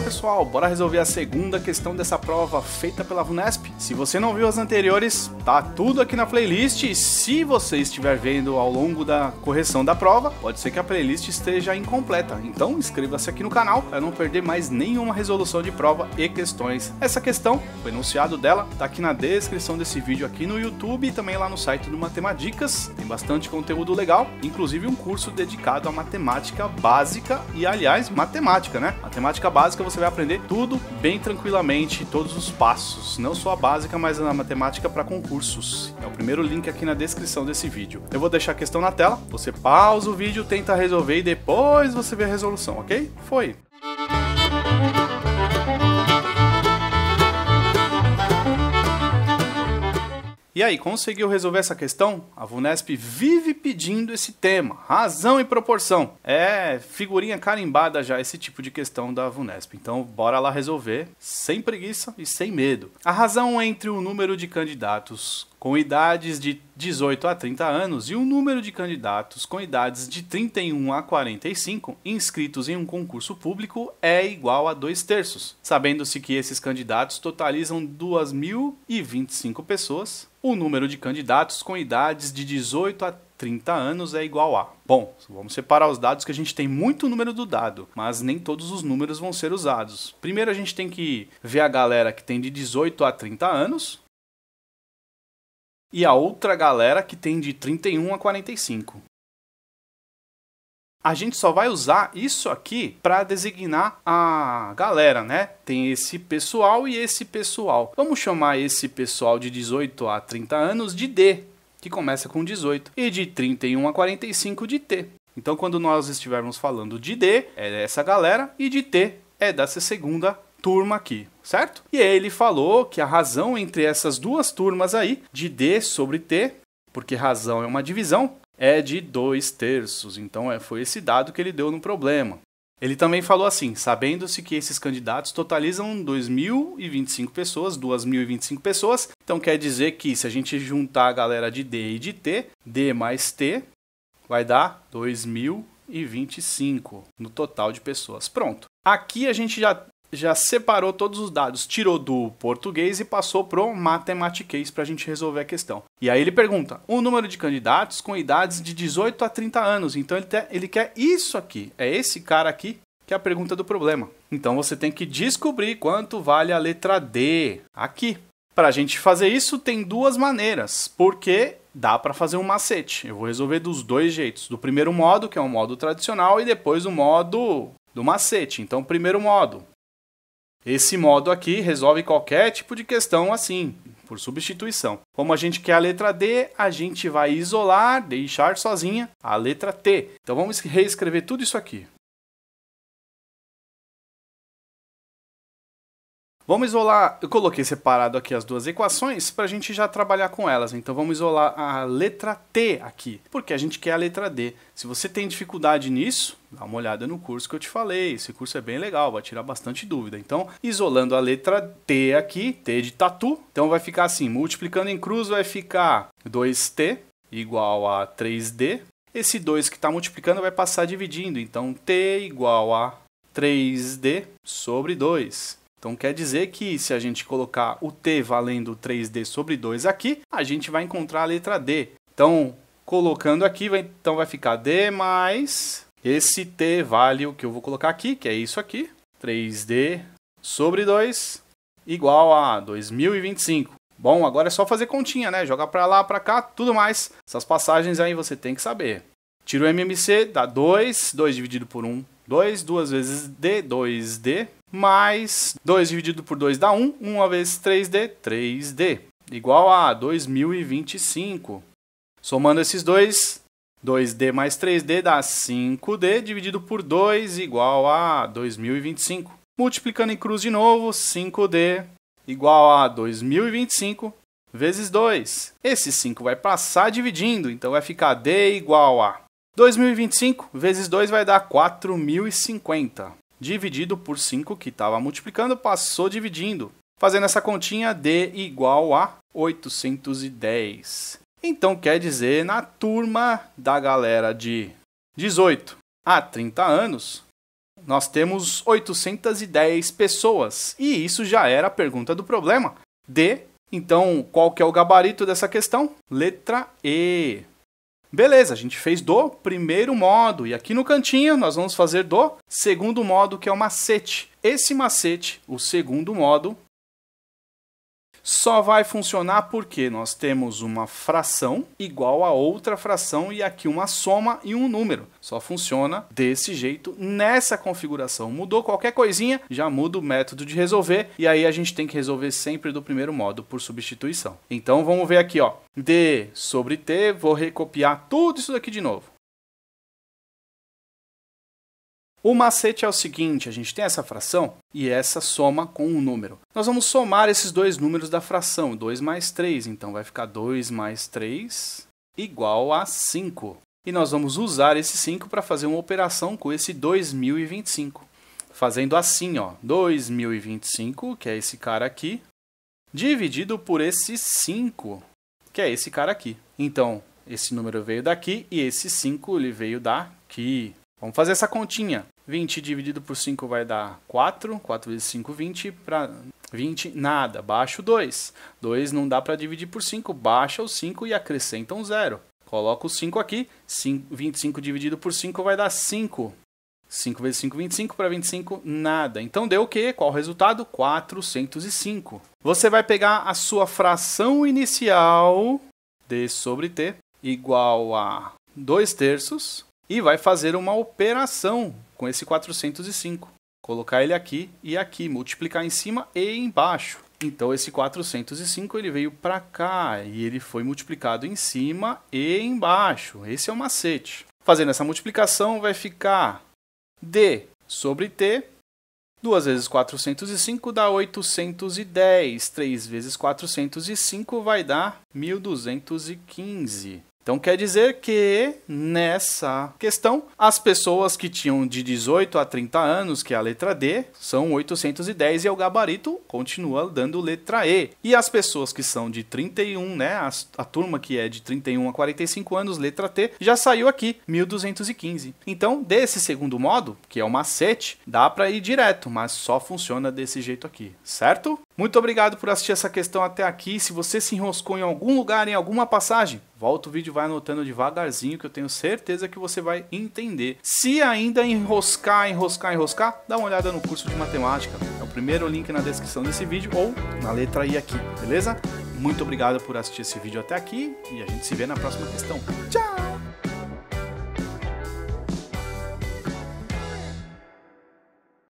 pessoal, bora resolver a segunda questão dessa prova feita pela VUNESP. Se você não viu as anteriores, tá tudo aqui na playlist. E se você estiver vendo ao longo da correção da prova, pode ser que a playlist esteja incompleta. Então inscreva-se aqui no canal para não perder mais nenhuma resolução de prova e questões. Essa questão, o enunciado dela, tá aqui na descrição desse vídeo aqui no YouTube e também lá no site do Matemáticas. Tem bastante conteúdo legal, inclusive um curso dedicado à matemática básica e aliás, matemática, né? Matemática básica você vai aprender tudo bem tranquilamente, todos os passos, não só a básica, mas a matemática para concursos. É o primeiro link aqui na descrição desse vídeo. Eu vou deixar a questão na tela, você pausa o vídeo, tenta resolver e depois você vê a resolução, ok? Foi! E aí, conseguiu resolver essa questão? A Vunesp vive pedindo esse tema, razão e proporção. É figurinha carimbada já esse tipo de questão da Vunesp. Então, bora lá resolver, sem preguiça e sem medo. A razão entre o número de candidatos com idades de 18 a 30 anos e um número de candidatos com idades de 31 a 45 inscritos em um concurso público é igual a dois terços. Sabendo-se que esses candidatos totalizam 2.025 pessoas, o número de candidatos com idades de 18 a 30 anos é igual a. Bom, vamos separar os dados que a gente tem muito número do dado, mas nem todos os números vão ser usados. Primeiro a gente tem que ver a galera que tem de 18 a 30 anos, e a outra galera que tem de 31 a 45. A gente só vai usar isso aqui para designar a galera, né? Tem esse pessoal e esse pessoal. Vamos chamar esse pessoal de 18 a 30 anos de D, que começa com 18, e de 31 a 45 de T. Então, quando nós estivermos falando de D, é essa galera, e de T é dessa segunda turma aqui, certo? E aí ele falou que a razão entre essas duas turmas aí, de D sobre T, porque razão é uma divisão, é de 2 terços. Então é, foi esse dado que ele deu no problema. Ele também falou assim: sabendo-se que esses candidatos totalizam 2.025 pessoas, 2.025 pessoas, então quer dizer que se a gente juntar a galera de D e de T, D mais T vai dar 2.025 no total de pessoas. Pronto. Aqui a gente já já separou todos os dados, tirou do português e passou pro matematiquês para a gente resolver a questão. E aí ele pergunta: o número de candidatos com idades de 18 a 30 anos. Então ele, te, ele quer isso aqui, é esse cara aqui que é a pergunta do problema. Então você tem que descobrir quanto vale a letra D aqui. Para a gente fazer isso tem duas maneiras, porque dá para fazer um macete. Eu vou resolver dos dois jeitos, do primeiro modo, que é o modo tradicional, e depois o modo do macete. Então, primeiro modo, esse modo aqui resolve qualquer tipo de questão assim, por substituição. Como a gente quer a letra D, a gente vai isolar, deixar sozinha a letra T. Então vamos reescrever tudo isso aqui. Vamos isolar. Eu coloquei separado aqui as duas equações para a gente já trabalhar com elas. Então vamos isolar a letra T aqui, porque a gente quer a letra D. Se você tem dificuldade nisso, dá uma olhada no curso que eu te falei. Esse curso é bem legal, vai tirar bastante dúvida. Então, isolando a letra T aqui, T de tatu, então vai ficar assim: multiplicando em cruz vai ficar 2T igual a 3D. Esse 2 que está multiplicando vai passar dividindo. Então, T igual a 3D sobre 2. Então quer dizer que se a gente colocar o t valendo 3d sobre 2 aqui, a gente vai encontrar a letra d. Então, colocando aqui, vai, então vai ficar d mais esse t vale o que eu vou colocar aqui, que é isso aqui, 3d sobre 2 igual a 2025. Bom, agora é só fazer continha, né? Joga para lá, para cá, tudo mais. Essas passagens aí você tem que saber. Tira o MMC, dá 2, 2 dividido por 1, 2, 2 vezes D, 2D, mais 2 dividido por 2 dá 1, 1 vezes 3D, 3D, igual a 2025. Somando esses dois, 2D mais 3D dá 5D dividido por 2 igual a 2025. Multiplicando em cruz de novo, 5D igual a 2025 vezes 2. Esse 5 vai passar dividindo, então vai ficar D igual a 2025 vezes 2 vai dar 4050 dividido por 5, que estava multiplicando, passou dividindo, fazendo essa continha D igual a 810. Então quer dizer, na turma da galera de 18 a 30 anos, nós temos 810 pessoas. E isso já era a pergunta do problema. D. Então, qual que é o gabarito dessa questão? Letra E. Beleza, a gente fez do primeiro modo e aqui no cantinho nós vamos fazer do segundo modo, que é o macete. Esse macete, o segundo modo, só vai funcionar porque nós temos uma fração igual a outra fração e aqui uma soma e um número. Só funciona desse jeito nessa configuração. Mudou qualquer coisinha, já muda o método de resolver e aí a gente tem que resolver sempre do primeiro modo, por substituição. Então vamos ver aqui, ó, d sobre t, vou recopiar tudo isso daqui de novo. O macete é o seguinte: a gente tem essa fração e essa soma com um número. Nós vamos somar esses dois números da fração, 2 mais 3, então vai ficar 2 mais 3 igual a 5. E nós vamos usar esse 5 para fazer uma operação com esse 2025. Fazendo assim, ó, 2025, que é esse cara aqui, dividido por esse 5, que é esse cara aqui. Então, esse número veio daqui e esse 5 ele veio daqui. Vamos fazer essa continha. 20 dividido por 5 vai dar 4. 4 vezes 5, 20. Para 20, nada. Baixa o 2. 2 não dá para dividir por 5. Baixa o 5 e acrescenta um zero. Coloca o 5 aqui. 5, 25 dividido por 5 vai dar 5. 5 vezes 5, 25. Para 25, nada. Então deu o quê? Qual o resultado? 405. Você vai pegar a sua fração inicial, D sobre T, igual a 2 terços e vai fazer uma operação com esse 405. Colocar ele aqui e aqui, multiplicar em cima e embaixo. Então esse 405 ele veio para cá e ele foi multiplicado em cima e embaixo. Esse é o macete. Fazendo essa multiplicação vai ficar D sobre T 2 vezes 405 dá 810. 3 vezes 405 vai dar 1215. Então quer dizer que nessa questão, as pessoas que tinham de 18 a 30 anos, que é a letra D, são 810 e é o gabarito continua dando letra E. E as pessoas que são de 31, né, a, a turma que é de 31 a 45 anos, letra T, já saiu aqui, 1215. Então, desse segundo modo, que é o macete, dá para ir direto, mas só funciona desse jeito aqui, certo? Muito obrigado por assistir essa questão até aqui. Se você se enroscou em algum lugar, em alguma passagem, volta o vídeo e vai anotando devagarzinho que eu tenho certeza que você vai entender. Se ainda enroscar, enroscar, enroscar, dá uma olhada no curso de matemática. É o primeiro link na descrição desse vídeo ou na letra I aqui, beleza? Muito obrigado por assistir esse vídeo até aqui e a gente se vê na próxima questão. Tchau!